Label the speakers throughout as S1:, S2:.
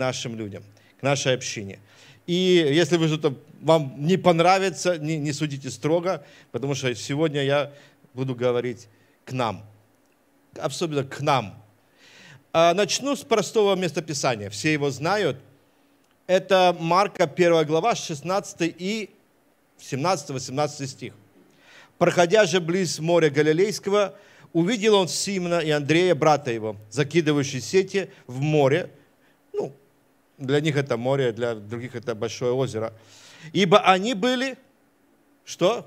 S1: нашим людям, к нашей общине. И если вы что-то вам не понравится, не, не судите строго, потому что сегодня я буду говорить к нам, особенно к нам. А, начну с простого местописания, все его знают. Это Марка 1 глава, 16 и 17-18 стих. «Проходя же близ моря Галилейского, увидел он Симона и Андрея, брата его, закидывающие сети в море, для них это море, для других это большое озеро. Ибо они были, что?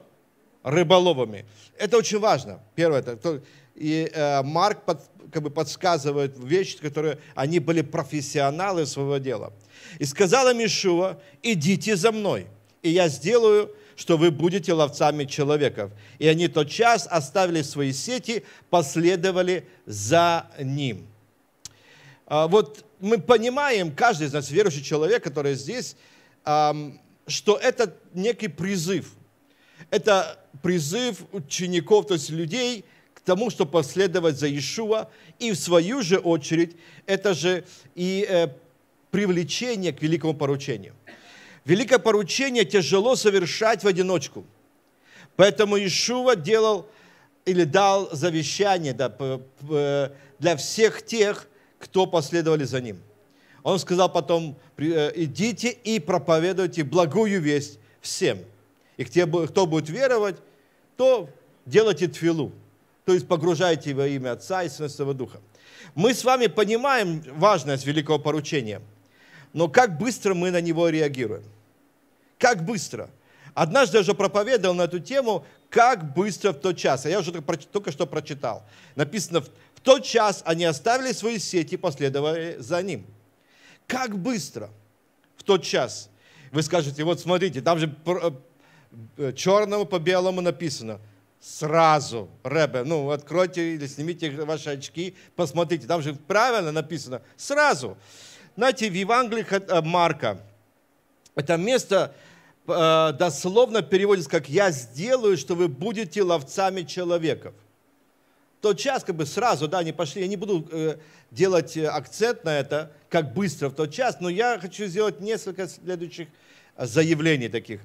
S1: Рыболовами. Это очень важно. Первое, это, и э, Марк под, как бы подсказывает вещи, которые они были профессионалы своего дела. И сказала Мишуа, идите за мной, и я сделаю, что вы будете ловцами человеков. И они тот час оставили свои сети, последовали за ним. А, вот мы понимаем, каждый из нас, верующий человек, который здесь, что это некий призыв. Это призыв учеников, то есть людей, к тому, чтобы последовать за Иешуа. И в свою же очередь, это же и э, привлечение к великому поручению. Великое поручение тяжело совершать в одиночку. Поэтому Иешуа делал или дал завещание э, для всех тех, кто последовали за ним. Он сказал потом, э, идите и проповедуйте благую весть всем. И кто будет веровать, то делайте твилу, то есть погружайте во имя Отца и Святого Духа. Мы с вами понимаем важность великого поручения, но как быстро мы на него реагируем? Как быстро? Однажды я уже проповедовал на эту тему, как быстро в тот час. А я уже только что прочитал. Написано тот час они оставили свои сети и последовали за ним. Как быстро в тот час? Вы скажете, вот смотрите, там же э, черному по белому написано – сразу, Ребе, ну, откройте или снимите ваши очки, посмотрите, там же правильно написано, сразу. Знаете, в Евангелии э, Марка это место э, дословно переводится как «я сделаю, что вы будете ловцами человеков» тот час как бы сразу, да, они пошли. Я не буду э, делать э, акцент на это, как быстро в тот час, но я хочу сделать несколько следующих э, заявлений таких.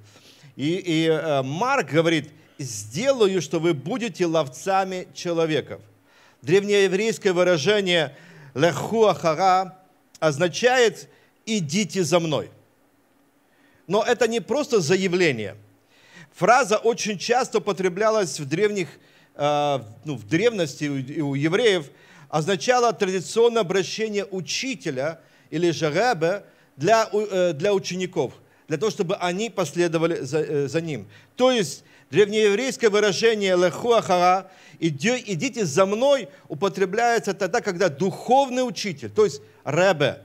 S1: И, и э, Марк говорит, сделаю, что вы будете ловцами человеков. Древнееврейское выражение лехуахара означает «идите за мной». Но это не просто заявление. Фраза очень часто употреблялась в древних Э, ну, в древности и у евреев, означало традиционное обращение учителя или же ребе для, э, для учеников, для того, чтобы они последовали за, э, за ним. То есть древнееврейское выражение «леху ахара» «идите за мной» употребляется тогда, когда духовный учитель, то есть ребе,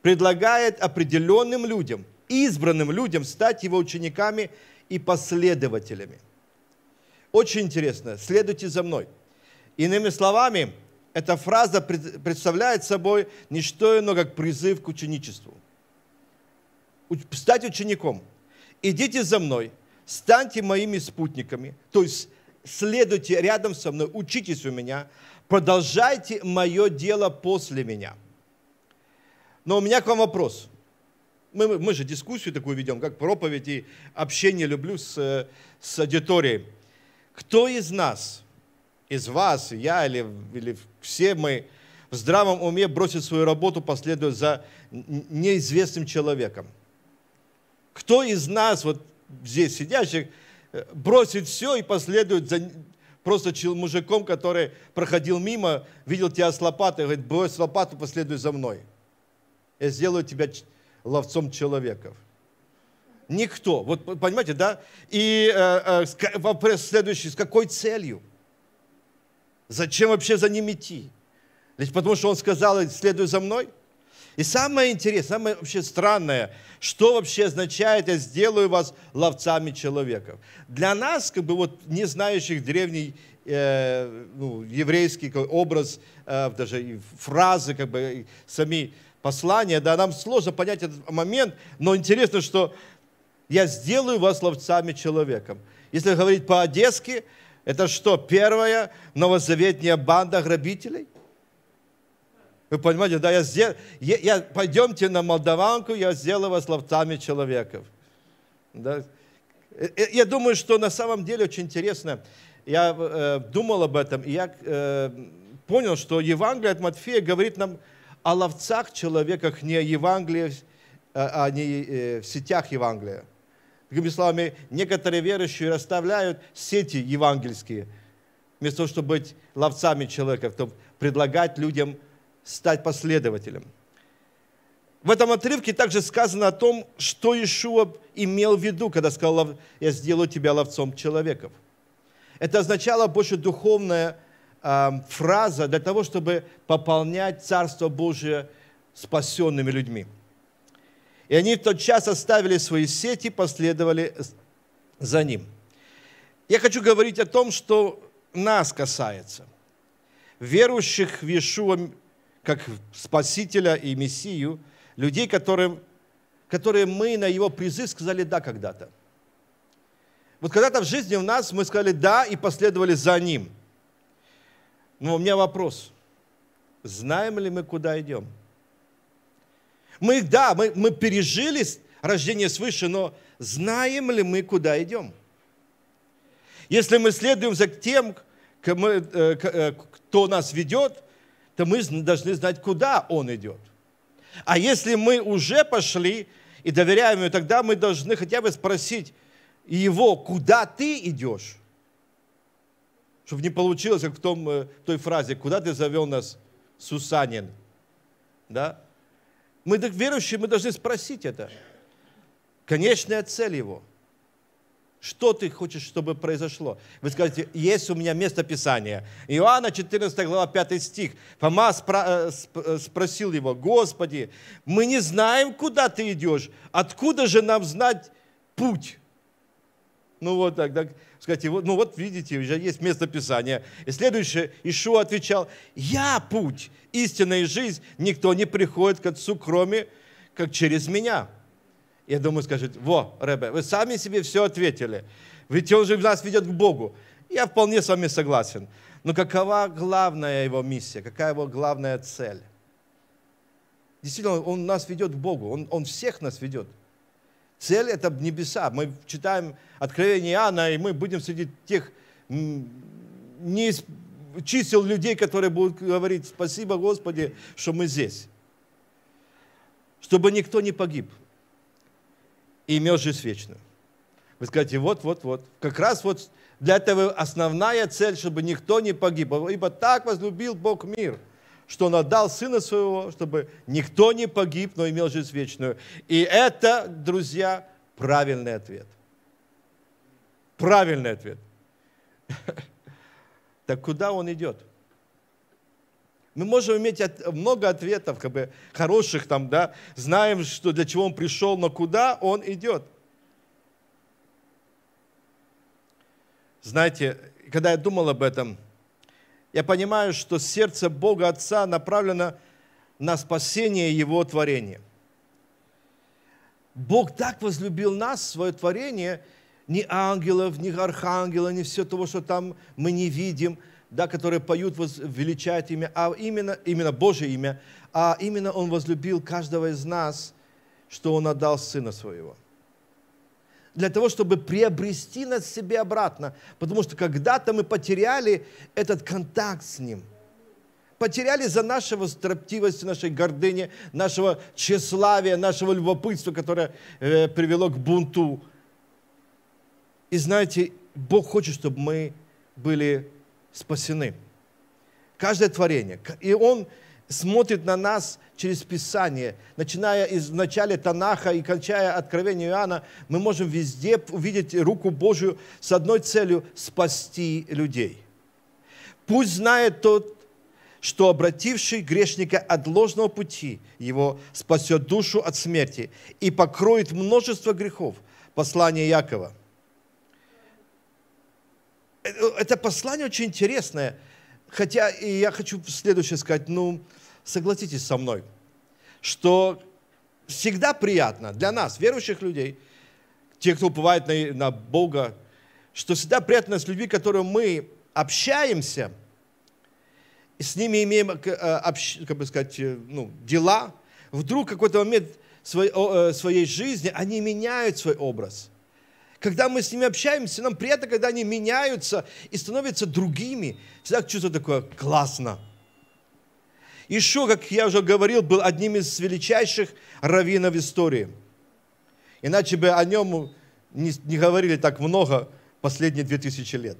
S1: предлагает определенным людям, избранным людям стать его учениками и последователями. Очень интересно. Следуйте за мной. Иными словами, эта фраза представляет собой не что иное, как призыв к ученичеству. Стать учеником. Идите за мной, станьте моими спутниками, то есть следуйте рядом со мной, учитесь у меня, продолжайте мое дело после меня. Но у меня к вам вопрос. Мы, мы же дискуссию такую ведем, как проповедь и общение люблю с, э, с аудиторией. Кто из нас, из вас, я или, или все мы в здравом уме бросит свою работу, последуя за неизвестным человеком? Кто из нас, вот здесь сидящих, э, бросит все и последует за просто мужиком, который проходил мимо, видел тебя с лопатой, говорит, брось лопату, последуй за мной. Я сделаю тебя ловцом человеков. Никто. Вот понимаете, да? И э, э, вопрос следующий, с какой целью? Зачем вообще за ним идти? Ведь потому что он сказал, следуй за мной. И самое интересное, самое вообще странное, что вообще означает «я сделаю вас ловцами человеков». Для нас, как бы вот не знающих древний э, ну, еврейский образ, э, даже фразы, как бы сами послания, да, нам сложно понять этот момент, но интересно, что я сделаю вас ловцами человеком. Если говорить по-одесски, это что, первая новозаветная банда грабителей? Вы понимаете, да, я, сделаю. я, я пойдемте на Молдаванку, я сделаю вас ловцами человеков. Да? Э, э, я думаю, что на самом деле очень интересно. Я э, думал об этом, и я э, понял, что Евангелие от Матфея говорит нам о ловцах человеках, не о Евангелии, а, а не э, в сетях Евангелия. Другими словами, некоторые верующие расставляют сети евангельские, вместо того, чтобы быть ловцами человека, то предлагать людям стать последователем. В этом отрывке также сказано о том, что Ишуа имел в виду, когда сказал, я сделаю тебя ловцом человеков. Это означало больше духовная э, фраза для того, чтобы пополнять Царство Божие спасенными людьми. И они в тот час оставили свои сети и последовали за ним. Я хочу говорить о том, что нас касается. Верующих в Иешуа как Спасителя и Мессию, людей, которым, которые мы на его призыв сказали «да» когда-то. Вот когда-то в жизни у нас мы сказали «да» и последовали за ним. Но у меня вопрос. Знаем ли мы, куда идем? Мы, да, мы, мы пережили рождение свыше, но знаем ли мы, куда идем? Если мы следуем за тем, э, э, кто нас ведет, то мы должны знать, куда он идет. А если мы уже пошли и доверяем ему, тогда мы должны хотя бы спросить его, куда ты идешь? Чтобы не получилось, как в том, э, той фразе, куда ты завел нас, Сусанин? Да? Мы верующие, мы должны спросить это. Конечная цель его. Что ты хочешь, чтобы произошло? Вы скажете, есть у меня место Писания. Иоанна 14 глава 5 стих. Фома спро- э, э, спросил его, Господи, мы не знаем, куда ты идешь. Откуда же нам знать путь? Ну вот так, так сказать, ну вот видите, уже есть место писания. И следующее, Ишуа отвечал, «Я путь, истина и жизнь, никто не приходит к Отцу, кроме как через меня». Я думаю, скажет, «Во, Ребе, вы сами себе все ответили, ведь он же нас ведет к Богу». Я вполне с вами согласен. Но какова главная его миссия, какая его главная цель? Действительно, он нас ведет к Богу, он, он всех нас ведет – Цель – это небеса. Мы читаем Откровение Иоанна, и мы будем среди тех не чисел людей, которые будут говорить «Спасибо, Господи, что мы здесь». Чтобы никто не погиб и имел жизнь вечную. Вы скажете, вот, вот, вот. Как раз вот для этого основная цель, чтобы никто не погиб. Ибо так возлюбил Бог мир – что Он отдал Сына Своего, чтобы никто не погиб, но имел жизнь вечную. И это, друзья, правильный ответ. Правильный ответ. Так куда он идет? Мы можем иметь много ответов, как бы хороших там, да, знаем, что для чего он пришел, но куда он идет. Знаете, когда я думал об этом, я понимаю, что сердце Бога Отца направлено на спасение Его творения. Бог так возлюбил нас, свое творение, ни ангелов, ни архангелов, ни все того, что там мы не видим, да, которые поют, величают имя, а именно, именно Божье имя, а именно Он возлюбил каждого из нас, что Он отдал Сына Своего для того, чтобы приобрести нас себе обратно. Потому что когда-то мы потеряли этот контакт с Ним. Потеряли за нашего строптивости, нашей гордыни, нашего тщеславия, нашего любопытства, которое э, привело к бунту. И знаете, Бог хочет, чтобы мы были спасены. Каждое творение. И Он смотрит на нас через Писание. Начиная из начала Танаха и кончая Откровение Иоанна, мы можем везде увидеть руку Божию с одной целью – спасти людей. Пусть знает тот, что обративший грешника от ложного пути его спасет душу от смерти и покроет множество грехов. Послание Якова. Э, э, это послание очень интересное – Хотя и я хочу следующее сказать, ну, согласитесь со мной, что всегда приятно для нас, верующих людей, тех, кто уповает на, на Бога, что всегда приятно с людьми, которые мы общаемся, с ними имеем, э, как бы сказать, э, ну, дела, вдруг в какой-то момент своей, э, своей жизни они меняют свой образ – когда мы с ними общаемся, нам приятно, когда они меняются и становятся другими. Всегда чувство такое классно. Еще, как я уже говорил, был одним из величайших раввинов истории. Иначе бы о нем не, не говорили так много последние 2000 лет.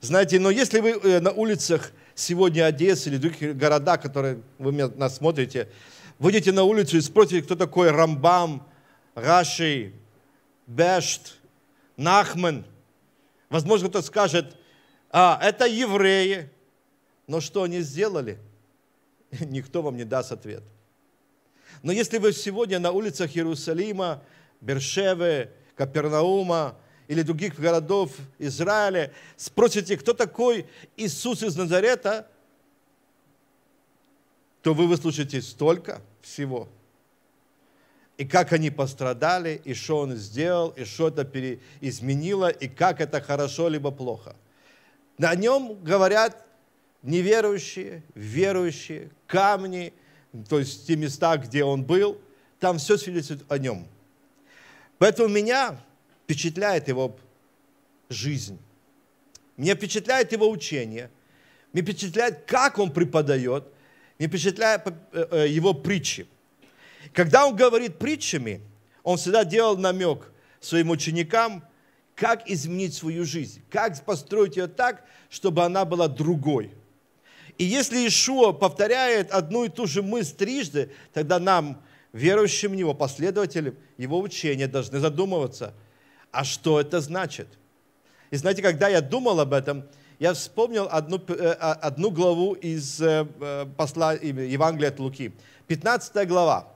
S1: Знаете, но если вы э, на улицах сегодня Одессы или других городах, которые вы нас смотрите, выйдете на улицу и спросите, кто такой Рамбам, Раши, Бешт, Нахман. Возможно, кто-то скажет, а, это евреи. Но что они сделали? Никто вам не даст ответ. Но если вы сегодня на улицах Иерусалима, Бершевы, Капернаума или других городов Израиля спросите, кто такой Иисус из Назарета, то вы выслушаете столько всего – и как они пострадали, и что он сделал, и что это изменило, и как это хорошо либо плохо. На нем говорят неверующие, верующие, камни, то есть те места, где он был, там все свидетельствует о нем. Поэтому меня впечатляет его жизнь. Меня впечатляет его учение. Меня впечатляет, как он преподает. Меня впечатляет э, э, его притчи. Когда он говорит притчами, он всегда делал намек своим ученикам, как изменить свою жизнь, как построить ее так, чтобы она была другой. И если Ишуа повторяет одну и ту же мысль трижды, тогда нам, верующим в Него, последователям Его учения, должны задумываться, а что это значит? И знаете, когда я думал об этом, я вспомнил одну, э, а, одну главу из э, э, посла, Евангелия от Луки, 15 глава.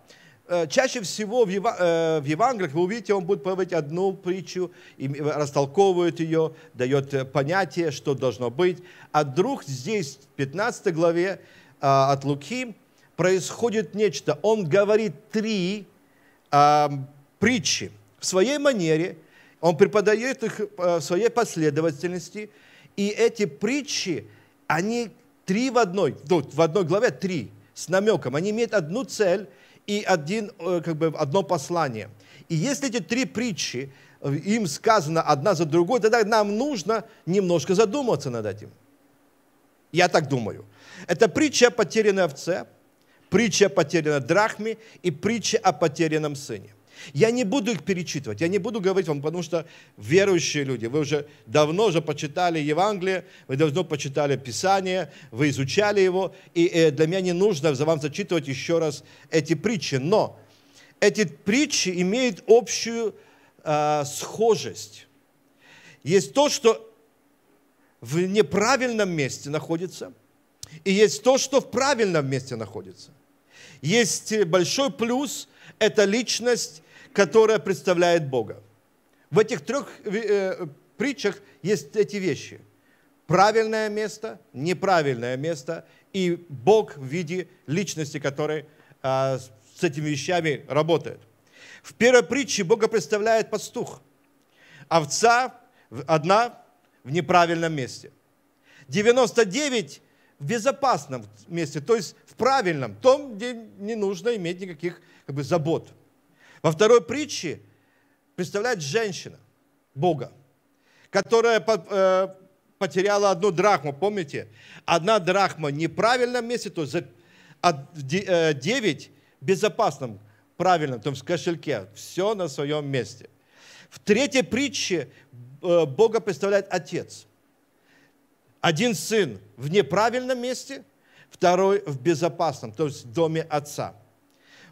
S1: Э, чаще всего в, Ева, э, в Евангелиях, вы увидите, он будет говорить одну притчу, и э, растолковывает ее, дает понятие, что должно быть. А вдруг здесь, в 15 главе от Луки, происходит нечто. Он говорит три притчи в своей манере, он преподает их в своей последовательности, и эти притчи, они три в одной, ну, в одной главе три, с намеком. Они имеют одну цель – и один, э, как бы одно послание. И если эти три притчи, э, им сказано одна за другой, тогда нам нужно немножко задуматься над этим. Я так думаю. Это притча о потерянной овце, притча о потерянной драхме и притча о потерянном сыне. Я не буду их перечитывать, я не буду говорить вам, потому что верующие люди, вы уже давно уже почитали Евангелие, вы давно почитали Писание, вы изучали его, и э, для меня не нужно за вам зачитывать еще раз эти притчи. Но эти притчи имеют общую э, схожесть. Есть то, что в неправильном месте находится, и есть то, что в правильном месте находится. Есть большой плюс – это личность которая представляет Бога. В этих трех э, притчах есть эти вещи. Правильное место, неправильное место и Бог в виде личности, который а, с этими вещами работает. В первой притче Бога представляет пастух. А Овца одна в неправильном месте. 99 в безопасном месте, то есть в правильном, том, где не нужно иметь никаких как бы, забот. Во второй притче представляет женщина Бога, которая э, потеряла одну драхму, помните? Одна драхма в неправильном месте, то есть 9 а э, в безопасном, правильном, то есть в кошельке. Все на своем месте. В третьей притче э, Бога представляет Отец. Один сын в неправильном месте, второй в безопасном, то есть в доме Отца –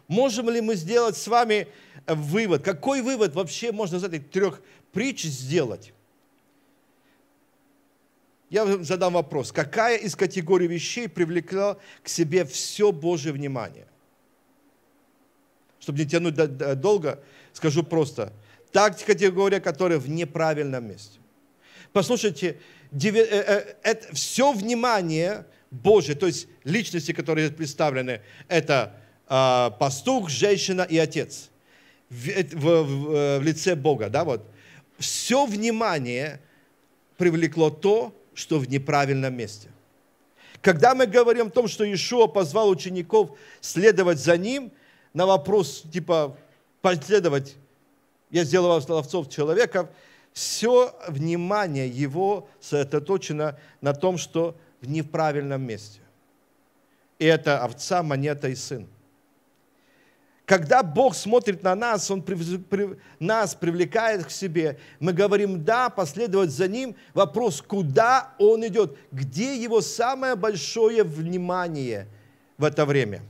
S1: Можем ли мы сделать с вами э, вывод? Какой вывод вообще можно из этих трех притч сделать? Я вам задам вопрос. Какая из категорий вещей привлекла к себе все Божье внимание? Чтобы не тянуть долго, скажу просто. Та категория, которая в неправильном месте. Послушайте, э, э, все внимание Божье, то есть личности, которые представлены, это а, пастух, женщина и отец в, в, в, в лице Бога, да, вот. Все внимание привлекло то, что в неправильном месте. Когда мы говорим о том, что Иешуа позвал учеников следовать за ним, на вопрос типа последовать, я сделал вас ловцов человеков, все внимание его сосредоточено на том, что в неправильном месте. И это овца, монета и сын. Когда Бог смотрит на нас, Он прив... Прив... нас привлекает к себе, мы говорим «да», последовать за Ним. Вопрос, куда Он идет, где Его самое большое внимание в это время.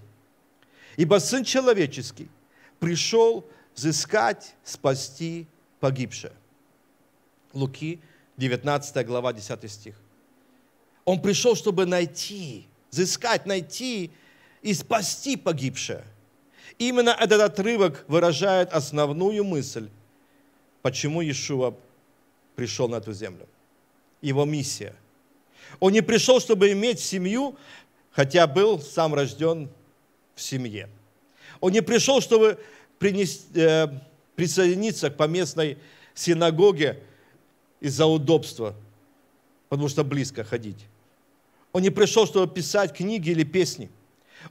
S1: Ибо Сын Человеческий пришел взыскать, спасти погибшее. Луки, 19 глава, 10 стих. Он пришел, чтобы найти, взыскать, найти и спасти погибшее – Именно этот отрывок выражает основную мысль, почему Иешуа пришел на эту землю. Его миссия. Он не пришел, чтобы иметь семью, хотя был сам рожден в семье. Он не пришел, чтобы принести, э, присоединиться к поместной синагоге из-за удобства, потому что близко ходить. Он не пришел, чтобы писать книги или песни.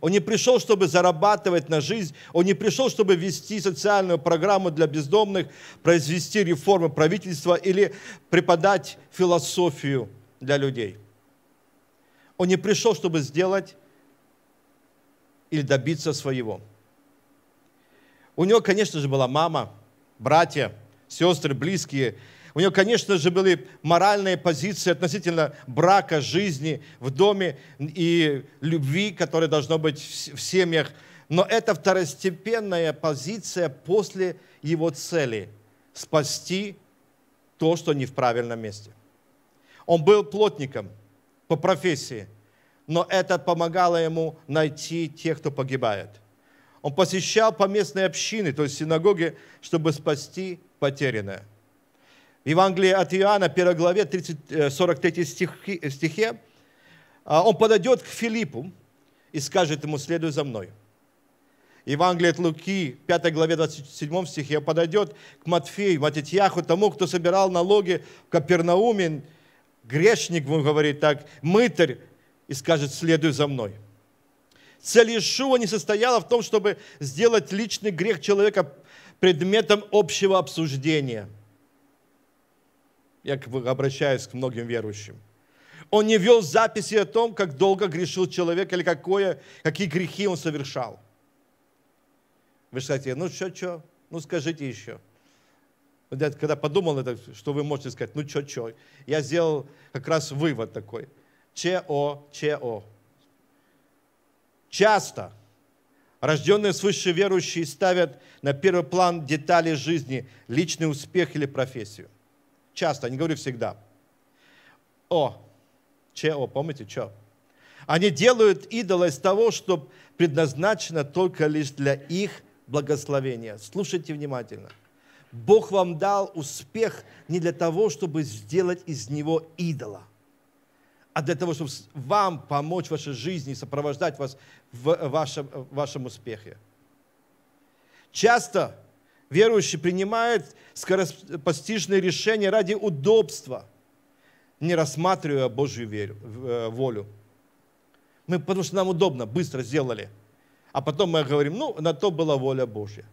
S1: Он не пришел, чтобы зарабатывать на жизнь. Он не пришел, чтобы вести социальную программу для бездомных, произвести реформы правительства или преподать философию для людей. Он не пришел, чтобы сделать или добиться своего. У него, конечно же, была мама, братья, сестры, близкие – у него, конечно же, были моральные позиции относительно брака, жизни в доме и любви, которая должна быть в семьях. Но это второстепенная позиция после его цели – спасти то, что не в правильном месте. Он был плотником по профессии, но это помогало ему найти тех, кто погибает. Он посещал поместные общины, то есть синагоги, чтобы спасти потерянное – в Евангелии от Иоанна, 1 главе, 30, 43 э, стихи, стихе, а, он подойдет к Филиппу и скажет ему, следуй за мной. Евангелие от Луки, 5 главе 27 стихе, подойдет к Матфею, Матитьяху, тому, кто собирал налоги в Капернауме, грешник, он говорит так, мытарь, и скажет, следуй за мной. Цель Иешуа не состояла в том, чтобы сделать личный грех человека предметом общего обсуждения – я обращаюсь к многим верующим. Он не вел записи о том, как долго грешил человек или какое, какие грехи он совершал. Вы скажете, ну что, что, ну скажите еще. Ну, я когда подумал это, что вы можете сказать, ну что, что, я сделал как раз вывод такой. ЧО, ЧО. Часто рожденные свыше верующие ставят на первый план детали жизни, личный успех или профессию часто, не говорю всегда. О, ЧО, помните, ЧО? Они делают идола из того, что предназначено только лишь для их благословения. Слушайте внимательно. Бог вам дал успех не для того, чтобы сделать из него идола, а для того, чтобы вам помочь в вашей жизни и сопровождать вас в вашем, в вашем успехе. Часто Верующий принимает скоропостижные решения ради удобства, не рассматривая Божью э, волю. Мы, потому что нам удобно, быстро сделали. А потом мы говорим, ну, на то была воля Божья.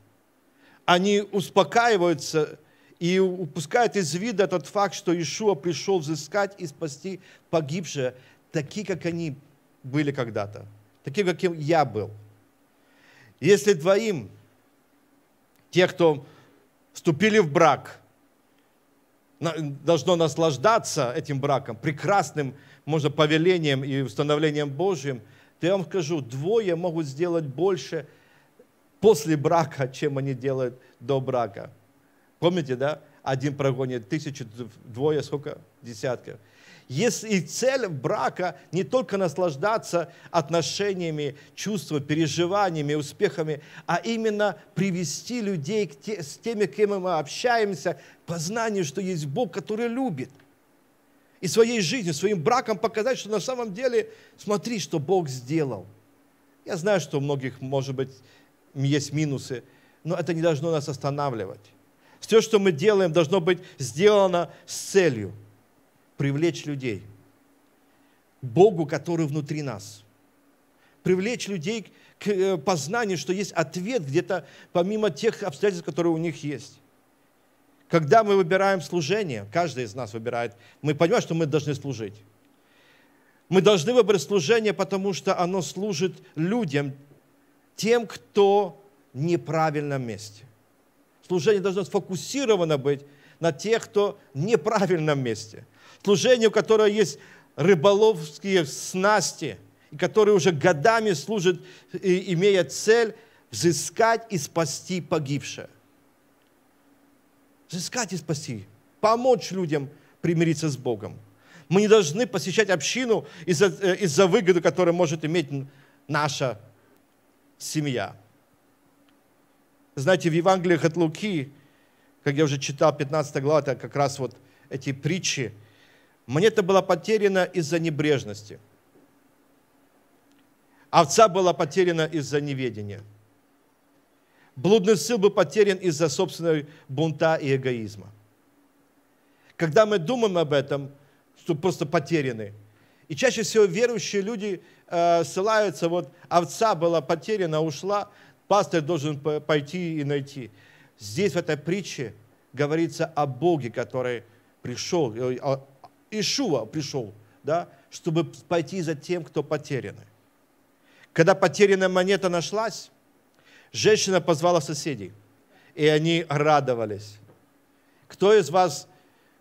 S1: Они успокаиваются и упускают из вида тот факт, что Иешуа пришел взыскать и спасти погибшие, такие, как они были когда-то, такие, каким я был. Если двоим те, кто вступили в брак, должно наслаждаться этим браком, прекрасным, можно, повелением и установлением Божьим, то я вам скажу, двое могут сделать больше после брака, чем они делают до брака. Помните, да? Один прогонит тысячу, двое сколько? десятков. Если и цель брака не только наслаждаться отношениями, чувствами, переживаниями, успехами, а именно привести людей к те, с теми, кем мы общаемся, к познанию, что есть Бог, который любит. И своей жизнью, своим браком показать, что на самом деле, смотри, что Бог сделал. Я знаю, что у многих, может быть, есть минусы, но это не должно нас останавливать. Все, что мы делаем, должно быть сделано с целью – привлечь людей к Богу, который внутри нас. Привлечь людей к э, познанию, что есть ответ где-то помимо тех обстоятельств, которые у них есть. Когда мы выбираем служение, каждый из нас выбирает, мы понимаем, что мы должны служить. Мы должны выбрать служение, потому что оно служит людям, тем, кто в неправильном месте. Служение должно сфокусировано быть на тех, кто в неправильном месте служение, у которого есть рыболовские снасти, и которые уже годами служат, имея цель взыскать и спасти погибшее. Взыскать и спасти, помочь людям примириться с Богом. Мы не должны посещать общину из-за э, из выгоды, которую может иметь наша семья. Знаете, в Евангелиях от Луки, как я уже читал, 15 глава, это как раз вот эти притчи – мне это была потеряна из-за небрежности. Овца была потеряна из-за неведения. Блудный сын был потерян из-за собственного бунта и эгоизма. Когда мы думаем об этом, что просто потеряны. И чаще всего верующие люди э, ссылаются, вот овца была потеряна, ушла, пастор должен пойти и найти. Здесь в этой притче говорится о Боге, который пришел, Ишуа пришел, да, чтобы пойти за тем, кто потерянный. Когда потерянная монета нашлась, женщина позвала соседей, и они радовались. Кто из вас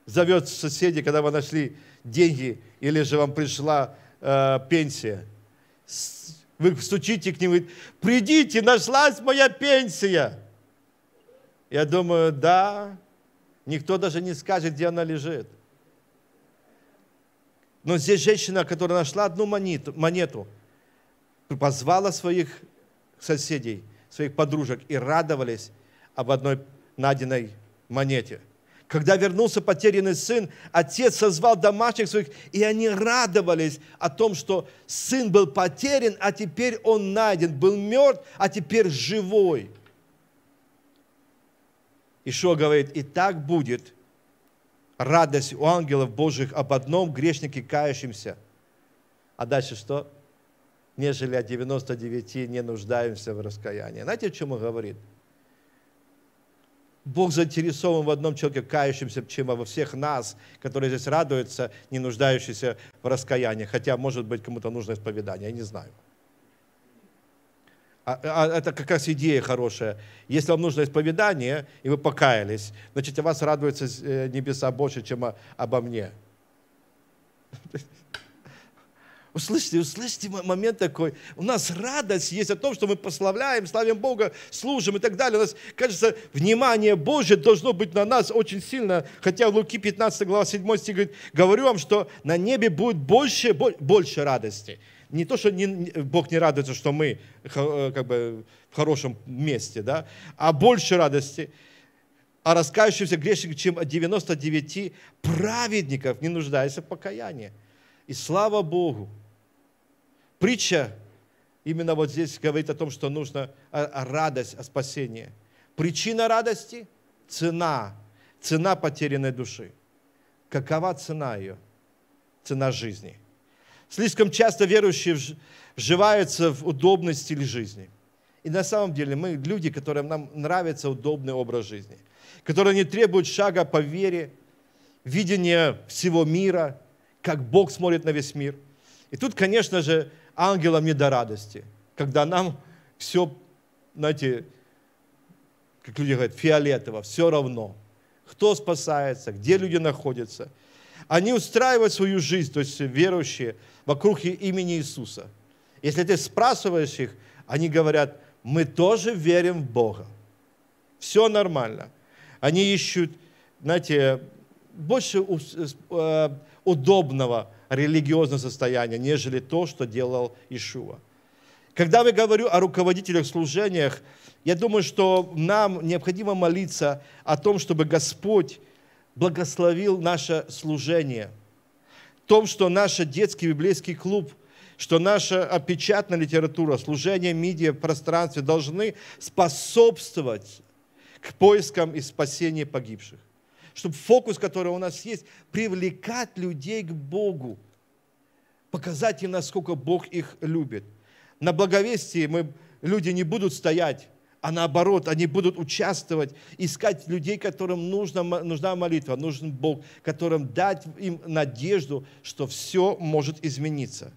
S1: зовет соседей, когда вы нашли деньги, или же вам пришла э, пенсия? Вы стучите к ним и говорите, придите, нашлась моя пенсия. Я думаю, да, никто даже не скажет, где она лежит. Но здесь женщина, которая нашла одну монету, позвала своих соседей, своих подружек и радовались об одной найденной монете. Когда вернулся потерянный сын, отец созвал домашних своих, и они радовались о том, что сын был потерян, а теперь он найден, был мертв, а теперь живой. Ишо говорит, и так будет – радость у ангелов Божьих об одном грешнике кающемся. А дальше что? Нежели о 99 не нуждаемся в раскаянии. Знаете, о чем он говорит? Бог заинтересован в одном человеке, кающемся, чем во всех нас, которые здесь радуются, не нуждающиеся в раскаянии. Хотя, может быть, кому-то нужно исповедание, я не знаю. А, а, это как раз идея хорошая. Если вам нужно исповедание, и вы покаялись, значит, о вас радуются э, небеса больше, чем о, обо мне. Услышьте, услышьте момент такой. У нас радость есть о том, что мы пославляем, славим Бога, служим и так далее. У нас, кажется, внимание Божье должно быть на нас очень сильно. Хотя в Луки 15 глава 7 стих говорит, говорю вам, что на небе будет больше, больше радости не то, что не, Бог не радуется, что мы э, как бы в хорошем месте, да, а больше радости о а раскаявшемся грешнике, чем о 99 праведников, не нуждаясь в покаянии. И слава Богу. Притча именно вот здесь говорит о том, что нужно о, о радость, о спасении. Причина радости – цена, цена потерянной души. Какова цена ее? Цена жизни – Слишком часто верующие вживаются в удобный стиль жизни. И на самом деле мы люди, которым нам нравится удобный образ жизни, которые не требуют шага по вере, видения всего мира, как Бог смотрит на весь мир. И тут, конечно же, ангелам не до радости, когда нам все, знаете, как люди говорят, фиолетово, все равно, кто спасается, где люди находятся. Они устраивают свою жизнь, то есть верующие – вокруг имени Иисуса. Если ты спрашиваешь их, они говорят, мы тоже верим в Бога. Все нормально. Они ищут, знаете, больше э, удобного религиозного состояния, нежели то, что делал Ишуа. Когда я говорю о руководителях служениях, я думаю, что нам необходимо молиться о том, чтобы Господь благословил наше служение – том, что наш детский библейский клуб, что наша опечатная литература, служение медиа в пространстве должны способствовать к поискам и спасению погибших. Чтобы фокус, который у нас есть, привлекать людей к Богу, показать им, насколько Бог их любит. На благовестии мы, люди не будут стоять а наоборот, они будут участвовать, искать людей, которым нужна, нужна молитва, нужен Бог, которым дать им надежду, что все может измениться.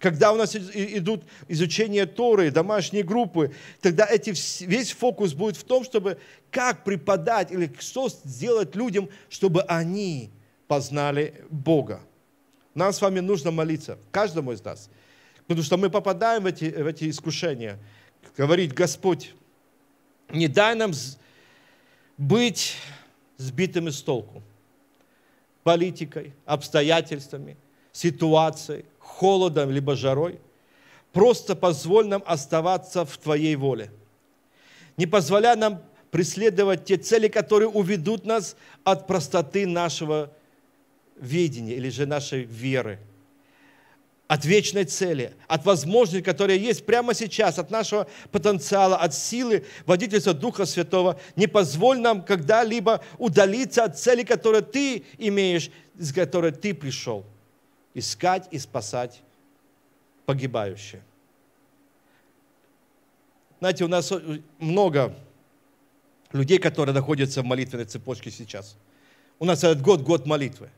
S1: Когда у нас идут изучение Торы, домашние группы, тогда эти, весь фокус будет в том, чтобы как преподать или что сделать людям, чтобы они познали Бога. Нам с вами нужно молиться, каждому из нас, потому что мы попадаем в эти, в эти искушения. Говорить, Господь, не дай нам быть сбитыми с толку политикой, обстоятельствами, ситуацией, холодом либо жарой. Просто позволь нам оставаться в Твоей воле. Не позволяй нам преследовать те цели, которые уведут нас от простоты нашего видения или же нашей веры – от вечной цели, от возможностей, которые есть прямо сейчас, от нашего потенциала, от силы водительства Духа Святого. Не позволь нам когда-либо удалиться от цели, которую ты имеешь, из которой ты пришел. Искать и спасать погибающие. Знаете, у нас много людей, которые находятся в молитвенной цепочке сейчас. У нас этот год – год молитвы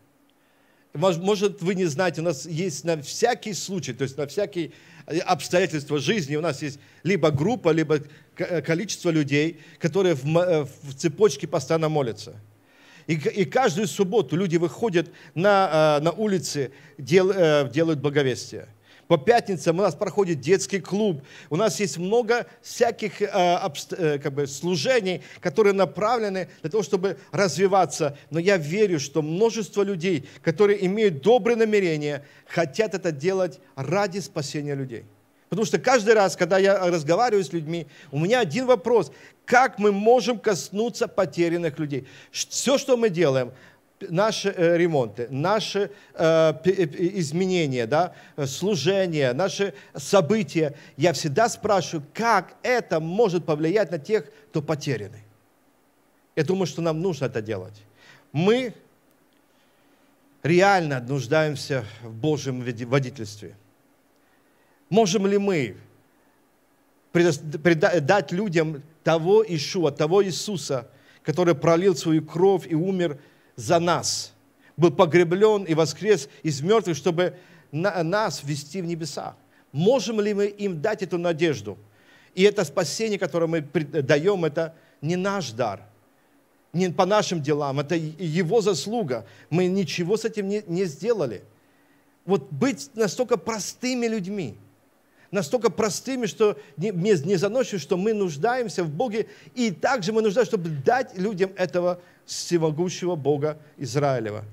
S1: может, вы не знаете, у нас есть на всякий случай, то есть на всякие э, обстоятельства жизни, у нас есть либо группа, либо э, количество людей, которые в, э, цепочке постоянно молятся. И, каждую субботу люди выходят на, на улицы, делают благовестие. По пятницам у нас проходит детский клуб. У нас есть много всяких э, обст... э, как бы служений, которые направлены для того, чтобы развиваться. Но я верю, что множество людей, которые имеют добрые намерения, хотят это делать ради спасения людей. Потому что каждый раз, когда я разговариваю с людьми, у меня один вопрос. Как мы можем коснуться потерянных людей? Все, что мы делаем, наши э, ремонты, наши э, э, изменения, да, служение, наши события. Я всегда спрашиваю, как это может повлиять на тех, кто потерянный. Я думаю, что нам нужно это делать. Мы реально нуждаемся в Божьем водительстве. Можем ли мы дать людям того Ишуа, того Иисуса, который пролил свою кровь и умер – за нас, был погреблен и воскрес из мертвых, чтобы на нас вести в небеса. Можем ли мы им дать эту надежду? И это спасение, которое мы даем, это не наш дар, не по нашим делам, это его заслуга. Мы ничего с этим не, не сделали. Вот быть настолько простыми людьми – настолько простыми, что не, не заносим, что мы нуждаемся в Боге, и также мы нуждаемся, чтобы дать людям этого всемогущего Бога Израилева.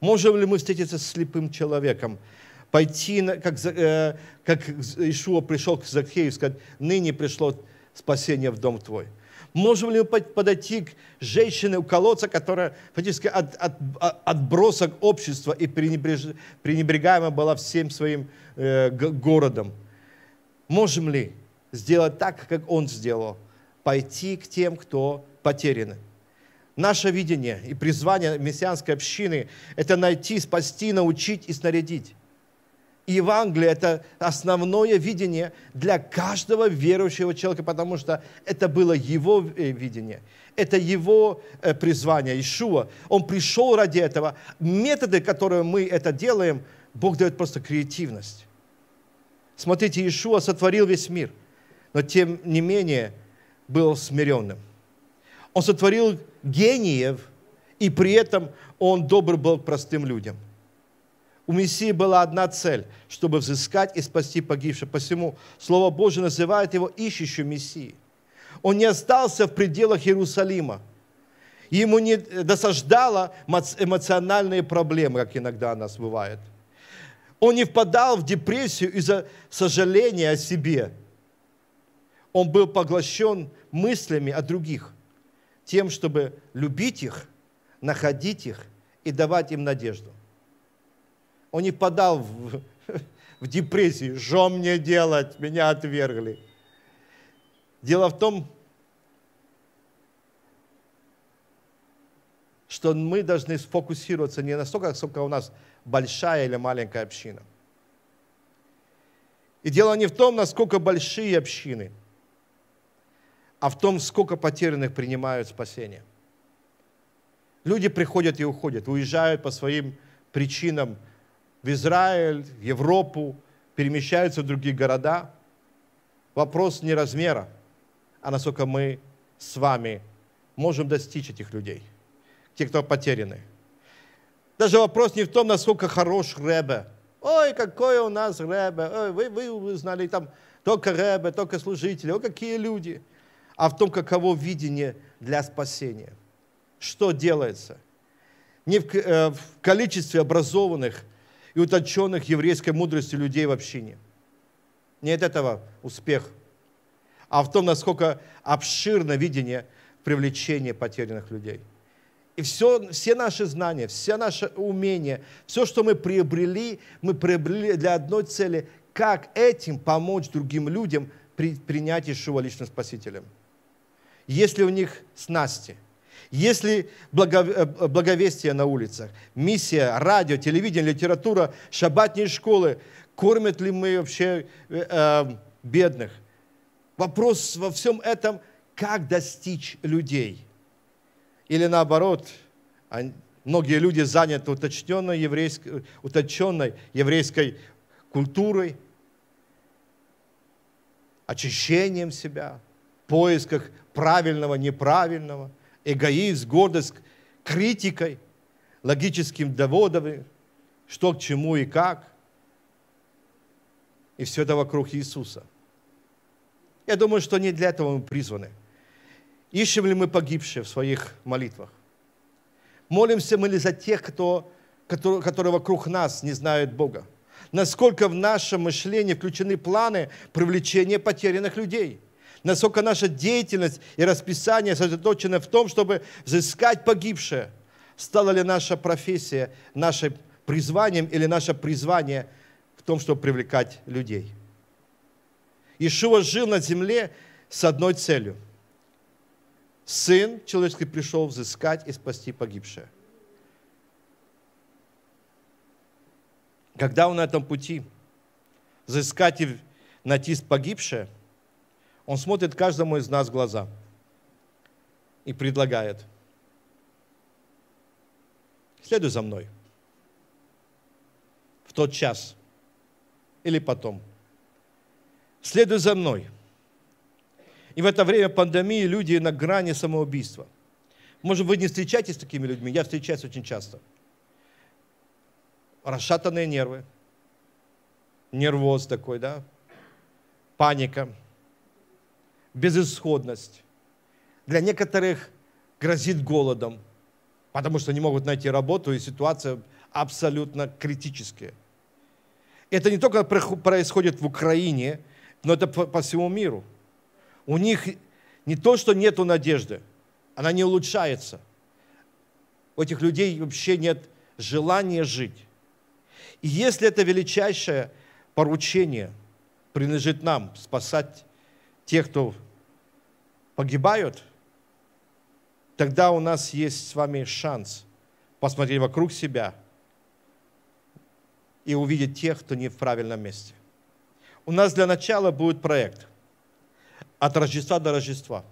S1: Можем ли мы встретиться с слепым человеком? Пойти, на, как, э, как Ишуа пришел к Закхею и сказать, ныне пришло спасение в дом твой – Можем ли мы подойти к женщине у колодца, которая фактически от, от, а, отбросок общества и пренебреж, пренебрегаема была всем своим э, городом? Можем ли сделать так, как он сделал? Пойти к тем, кто потерян? Наше видение и призвание мессианской общины – это найти, спасти, научить и снарядить. Евангелие – это основное видение для каждого верующего человека, потому что это было его э, видение, это его э, призвание, Ишуа. Он пришел ради этого. Методы, которые мы это делаем, Бог дает просто креативность. Смотрите, Ишуа сотворил весь мир, но тем не менее был смиренным. Он сотворил гениев, и при этом он добр был к простым людям – у Мессии была одна цель, чтобы взыскать и спасти погибших. Посему Слово Божие называет его ищущим Мессией. Он не остался в пределах Иерусалима. Ему не досаждало эмоциональные проблемы, как иногда у нас бывает. Он не впадал в депрессию из-за сожаления о себе. Он был поглощен мыслями о других, тем, чтобы любить их, находить их и давать им надежду. Он не подал в, в депрессии. Что мне делать? Меня отвергли. Дело в том, что мы должны сфокусироваться не настолько, сколько у нас большая или маленькая община. И дело не в том, насколько большие общины, а в том, сколько потерянных принимают спасение. Люди приходят и уходят, уезжают по своим причинам – в Израиль, в Европу, перемещаются в другие города. Вопрос не размера, а насколько мы с вами можем достичь этих людей, тех, кто потеряны. Даже вопрос не в том, насколько хорош Ребе. Ой, какой у нас Ребе. Ой, вы, вы, вы там только Ребе, только служители. о, какие люди. А в том, каково видение для спасения. Что делается? Не в, э, в количестве образованных, и уточенных еврейской мудрости людей в общине. Не от этого успех, а в том, насколько обширно видение привлечения потерянных людей. И все, все наши знания, все наши умения, все, что мы приобрели, мы приобрели для одной цели, как этим помочь другим людям при, принять Ишуа личным спасителем. Если у них снасти – если э, благовестие на улицах, миссия, радио, телевидение, литература, шабатные школы, кормят ли мы вообще э, эм, бедных? Вопрос во всем этом, как достичь людей? Или наоборот, многие люди заняты уточненной еврейской, уточенной еврейской культурой, очищением себя, поисках правильного, неправильного – эгоизм, гордость, критикой, логическим доводом, что к чему и как. И все это вокруг Иисуса. Я думаю, что не для этого мы призваны. Ищем ли мы погибшие в своих молитвах? Молимся мы ли за тех, кто, которые, которые вокруг нас не знают Бога? Насколько в нашем мышлении включены планы привлечения потерянных людей – насколько наша деятельность и расписание сосредоточены в том, чтобы взыскать погибшее. Стала ли наша профессия нашим призванием или наше призвание в том, чтобы привлекать людей? Ишуа жил на земле с одной целью. Сын человеческий пришел взыскать и спасти погибшее. Когда он на этом пути, взыскать и найти погибшее – он смотрит каждому из нас в глаза и предлагает. Следуй за мной. В тот час или потом. Следуй за мной. И в это время пандемии люди на грани самоубийства. Может, вы не встречаетесь с такими людьми? Я встречаюсь очень часто. Расшатанные нервы, нервоз такой, да, паника – безысходность. Для некоторых грозит голодом, потому что не могут найти работу, и ситуация абсолютно критическая. Это не только происходит в Украине, но это по всему миру. У них не то, что нет надежды, она не улучшается. У этих людей вообще нет желания жить. И если это величайшее поручение принадлежит нам, спасать тех, кто погибают, тогда у нас есть с вами шанс посмотреть вокруг себя и увидеть тех, кто не в правильном месте. У нас для начала будет проект «От Рождества до Рождества»,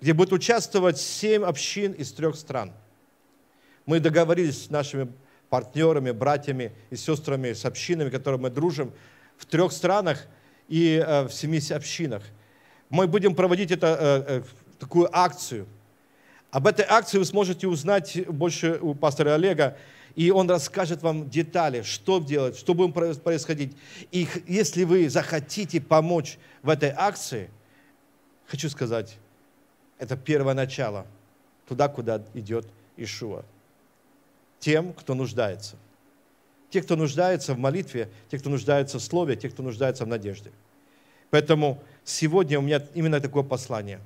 S1: где будет участвовать семь общин из трех стран. Мы договорились с нашими партнерами, братьями и сестрами, с общинами, которые мы дружим, в трех странах и э, в 70 общинах. Мы будем проводить это, э, э, такую акцию. Об этой акции вы сможете узнать больше у пастора Олега, и он расскажет вам детали, что делать, что будет происходить. И если вы захотите помочь в этой акции, хочу сказать, это первое начало, туда, куда идет Ишуа, тем, кто нуждается те, кто нуждается в молитве, те, кто нуждается в слове, те, кто нуждается в надежде. Поэтому сегодня у меня именно такое послание.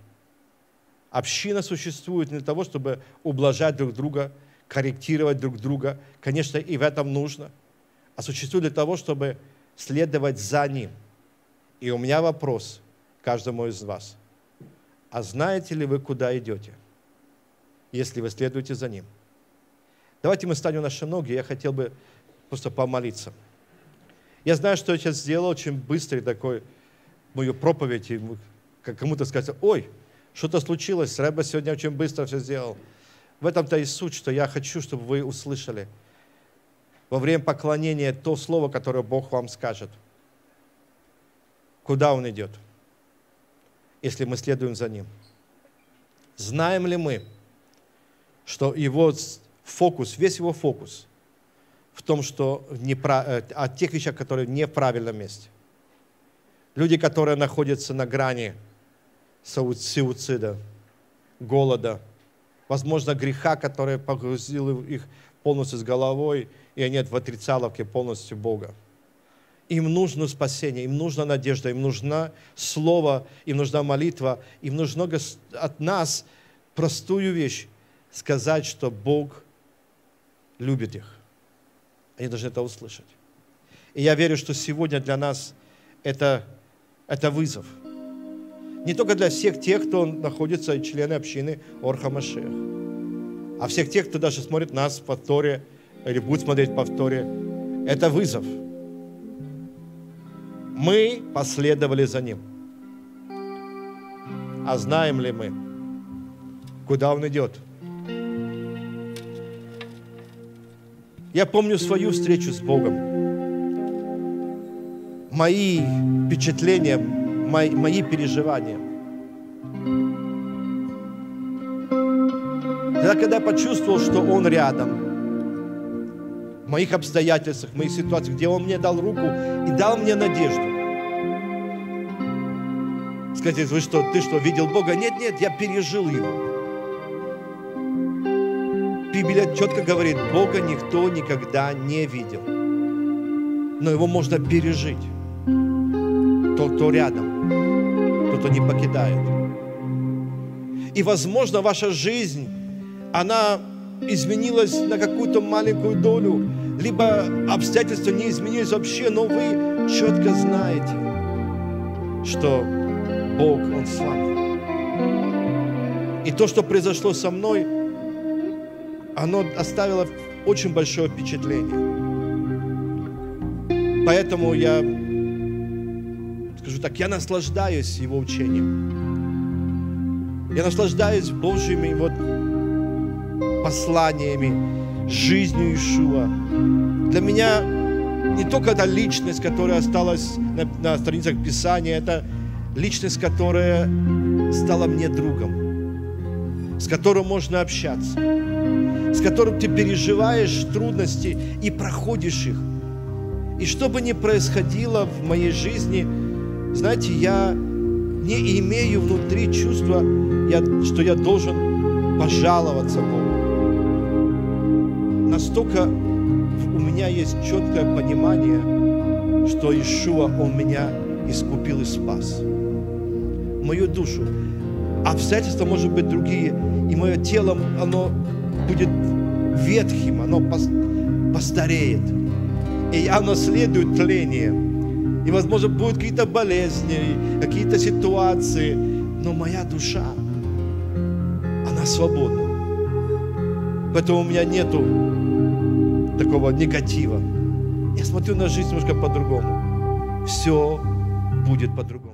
S1: Община существует не для того, чтобы ублажать друг друга, корректировать друг друга. Конечно, и в этом нужно. А существует для того, чтобы следовать за ним. И у меня вопрос каждому из вас. А знаете ли вы, куда идете, если вы следуете за ним? Давайте мы станем наши ноги. Я хотел бы просто помолиться. Я знаю, что я сейчас сделал очень быстрый такой мою проповедь, и кому-то сказать, ой, что-то случилось, Рэба сегодня очень быстро все сделал. В этом-то и суть, что я хочу, чтобы вы услышали во время поклонения то слово, которое Бог вам скажет. Куда Он идет, если мы следуем за Ним? Знаем ли мы, что Его фокус, весь Его фокус – в том, что не, э, о тех вещах, которые не в правильном месте. Люди, которые находятся на грани суицида, голода, возможно, греха, который погрузил их полностью с головой, и они в отрицаловке полностью Бога. Им нужно спасение, им нужна надежда, им нужно слово, им нужна молитва, им нужно от нас простую вещь сказать, что Бог любит их. Они должны это услышать. И я верю, что сегодня для нас это, это вызов. Не только для всех тех, кто находится члены общины Орхамашех, а всех тех, кто даже смотрит нас в повторе или будет смотреть в повторе. Это вызов. Мы последовали за Ним. А знаем ли мы, куда Он идет – Я помню свою встречу с Богом. Мои впечатления, мои, мои переживания. Тогда, когда я почувствовал, что Он рядом, в моих обстоятельствах, в моих ситуациях, где Он мне дал руку и дал мне надежду. Скажите, вы что, ты что, видел Бога? Нет, нет, я пережил Его. Библия четко говорит, Бога никто никогда не видел. Но его можно пережить. Тот, кто рядом, тот, кто не покидает. И, возможно, ваша жизнь, она изменилась на какую-то маленькую долю, либо обстоятельства не изменились вообще, но вы четко знаете, что Бог, Он с вами. И то, что произошло со мной – оно оставило очень большое впечатление. Поэтому я скажу так, я наслаждаюсь его учением. Я наслаждаюсь Божьими вот посланиями, жизнью Ишуа. Для меня не только эта личность, которая осталась на, на страницах Писания, это личность, которая стала мне другом, с которым можно общаться с которым ты переживаешь трудности и проходишь их. И что бы ни происходило в моей жизни, знаете, я не имею внутри чувства, что я должен пожаловаться Богу. Настолько у меня есть четкое понимание, что Ишуа, Он меня искупил и спас. Мою душу. А обстоятельства, может быть, другие, и мое тело, оно будет ветхим, оно постареет. И оно следует тлению. И, возможно, будут какие-то болезни, какие-то ситуации. Но моя душа, она свободна. Поэтому у меня нету такого негатива. Я смотрю на жизнь немножко по-другому. Все будет по-другому.